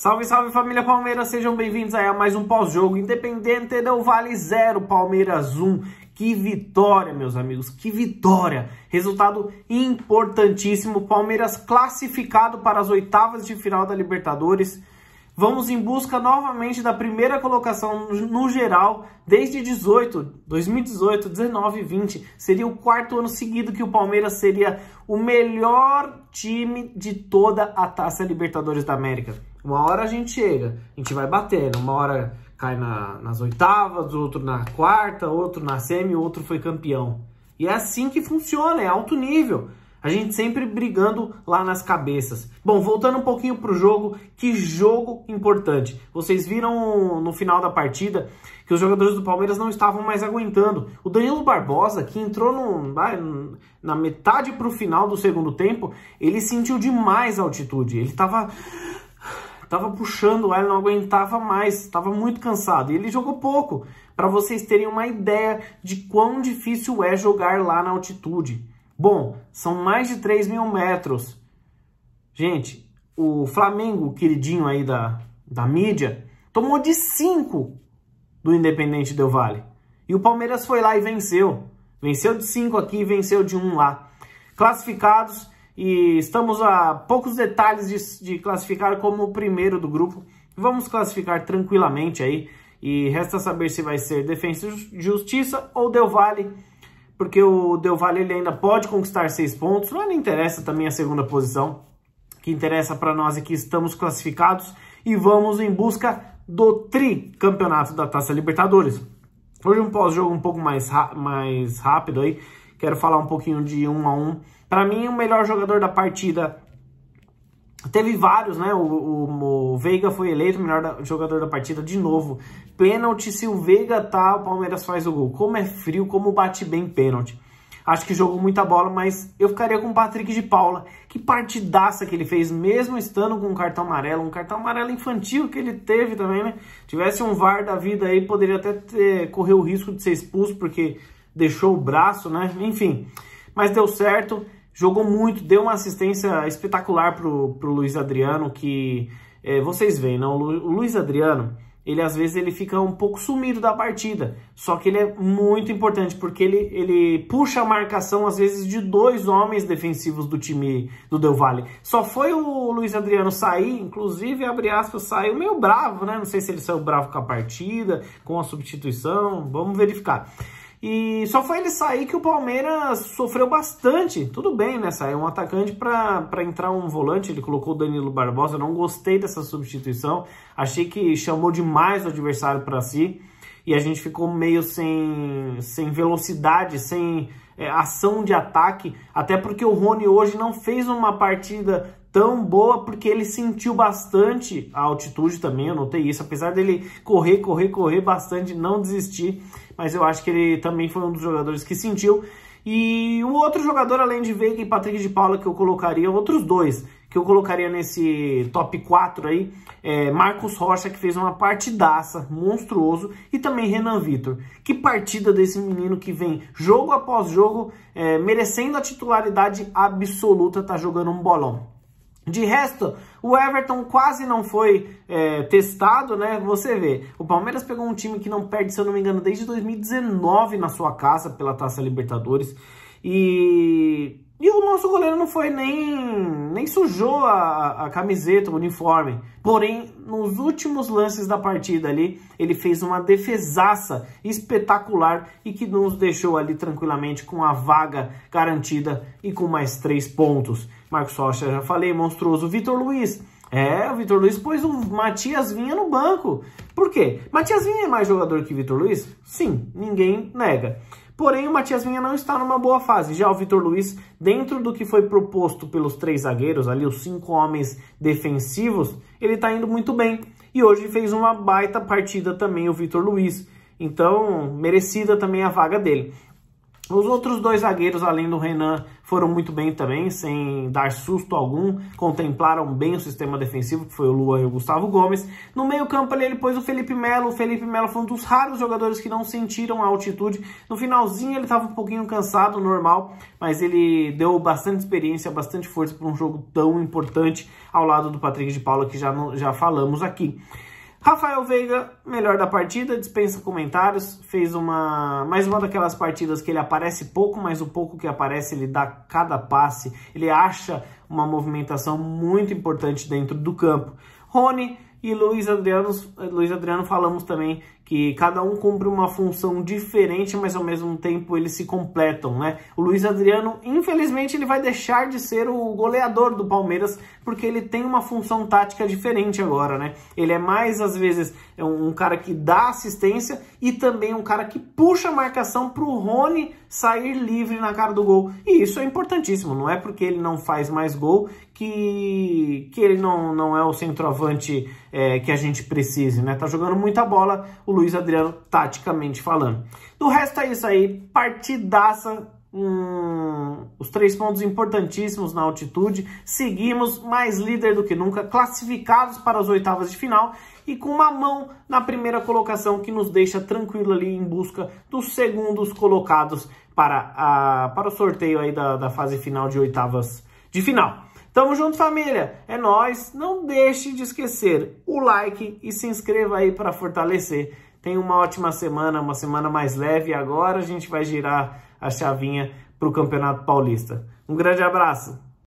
Salve, salve família Palmeiras, sejam bem-vindos a mais um pós-jogo Independente não Vale Zero Palmeiras 1. Que vitória, meus amigos, que vitória! Resultado importantíssimo, Palmeiras classificado para as oitavas de final da Libertadores. Vamos em busca novamente da primeira colocação no geral desde 18, 2018, 19 e 20. Seria o quarto ano seguido que o Palmeiras seria o melhor time de toda a Taça Libertadores da América. Uma hora a gente chega, a gente vai batendo. Uma hora cai na, nas oitavas, outro na quarta, outro na semi, outro foi campeão. E é assim que funciona, é alto nível. A gente sempre brigando lá nas cabeças. Bom, voltando um pouquinho pro jogo, que jogo importante. Vocês viram no final da partida que os jogadores do Palmeiras não estavam mais aguentando. O Danilo Barbosa, que entrou no, na metade pro final do segundo tempo, ele sentiu demais a altitude. Ele tava Tava puxando ele não aguentava mais, estava muito cansado. E ele jogou pouco, para vocês terem uma ideia de quão difícil é jogar lá na altitude. Bom, são mais de 3 mil metros. Gente, o Flamengo, queridinho aí da, da mídia, tomou de 5 do Independente Del Vale. E o Palmeiras foi lá e venceu. Venceu de 5 aqui, venceu de 1 um lá. Classificados, e estamos a poucos detalhes de, de classificar como o primeiro do grupo. Vamos classificar tranquilamente aí e resta saber se vai ser Defensa e Justiça ou Del Valle, porque o Del Valle ele ainda pode conquistar seis pontos, não interessa também a segunda posição, que interessa para nós é que estamos classificados e vamos em busca do tricampeonato da Taça Libertadores. Hoje um pós-jogo um pouco mais, mais rápido aí, Quero falar um pouquinho de um a um. Para mim, o melhor jogador da partida Teve vários, né? O, o, o, Veiga foi eleito o melhor da, jogador da partida de novo. Pênalti, se o Veiga tá, o Palmeiras faz o gol. Como é frio, como bate bem pênalti. Acho que jogou muita bola, mas eu ficaria com o Patrick de Paula. Que partidaça que ele fez, mesmo estando com um cartão amarelo. Um cartão amarelo infantil que ele teve também, né? Tivesse um VAR da vida aí, poderia até ter, correr o risco de ser expulso, porque deixou o braço, né? Enfim, mas deu certo, jogou muito, deu uma assistência espetacular pro, pro Luiz Adriano, que é, vocês veem, não? Né? o Luiz Adriano, ele às vezes ele fica um pouco sumido da partida, só que ele é muito importante, porque ele, ele puxa a marcação às vezes de dois homens defensivos do time do Del Valle. Só foi o Luiz Adriano sair, inclusive, abre aspas, saiu meio bravo, né? Não sei se ele saiu bravo com a partida, com a substituição, vamos verificar. E só foi ele sair que o Palmeiras sofreu bastante. Tudo bem, né? Saiu um atacante para entrar um volante. Ele colocou o Danilo Barbosa. Eu não gostei dessa substituição. Achei que chamou demais o adversário para si. E a gente ficou meio sem, sem velocidade, sem é, ação de ataque. Até porque o Rony hoje não fez uma partida tão boa porque ele sentiu bastante a altitude também, eu notei isso, apesar dele correr, correr, correr bastante, não desistir, mas eu acho que ele também foi um dos jogadores que sentiu. E o outro jogador além de Veiga e Patrick de Paula que eu colocaria, outros dois que eu colocaria nesse top 4 aí, é Marcos Rocha que fez uma partidaça, monstruoso, e também Renan Vitor. Que partida desse menino que vem jogo após jogo, é, merecendo a titularidade absoluta, tá jogando um bolão. De resto, o Everton quase não foi é, testado, né? Você vê, o Palmeiras pegou um time que não perde, se eu não me engano, desde 2019 na sua casa pela Taça Libertadores. E, e o nosso goleiro não foi nem, nem sujou a, a camiseta, o uniforme. Porém, nos últimos lances da partida ali, ele fez uma defesaça espetacular e que nos deixou ali tranquilamente com a vaga garantida e com mais três pontos. Marcos Rocha, já falei, monstruoso. Vitor Luiz. É, o Vitor Luiz pôs o Matias Vinha no banco. Por quê? Matias Vinha é mais jogador que Vitor Luiz? Sim, ninguém nega. Porém, o Matias Vinha não está numa boa fase. Já o Vitor Luiz, dentro do que foi proposto pelos três zagueiros, ali os cinco homens defensivos, ele está indo muito bem. E hoje fez uma baita partida também o Vitor Luiz. Então, merecida também a vaga dele. Os outros dois zagueiros, além do Renan, foram muito bem também, sem dar susto algum, contemplaram bem o sistema defensivo, que foi o Luan e o Gustavo Gomes. No meio campo ali ele pôs o Felipe Melo, o Felipe Melo foi um dos raros jogadores que não sentiram a altitude. No finalzinho ele estava um pouquinho cansado, normal, mas ele deu bastante experiência, bastante força para um jogo tão importante ao lado do Patrick de Paula, que já, já falamos aqui. Rafael Veiga, melhor da partida, dispensa comentários, fez uma mais uma daquelas partidas que ele aparece pouco, mas o pouco que aparece ele dá cada passe, ele acha uma movimentação muito importante dentro do campo. Rony e Luiz Adriano, Luiz Adriano falamos também que cada um cumpre uma função diferente, mas ao mesmo tempo eles se completam, né? O Luiz Adriano, infelizmente, ele vai deixar de ser o goleador do Palmeiras, porque ele tem uma função tática diferente agora, né? Ele é mais, às vezes, é um cara que dá assistência e também um cara que puxa a marcação para o Rony sair livre na cara do gol. E isso é importantíssimo, não é porque ele não faz mais gol que, que ele não, não é o centroavante é, que a gente precise, né? Tá jogando muita bola o Luiz Adriano, taticamente falando. Do resto é isso aí, partidaça um, os três pontos importantíssimos na altitude. Seguimos mais líder do que nunca, classificados para as oitavas de final e com uma mão na primeira colocação que nos deixa tranquilo ali em busca dos segundos colocados para, a, para o sorteio aí da, da fase final de oitavas de final. Tamo junto, família. É nós. Não deixe de esquecer o like e se inscreva aí para fortalecer. Tenha uma ótima semana, uma semana mais leve. Agora a gente vai girar a chavinha para o Campeonato Paulista. Um grande abraço!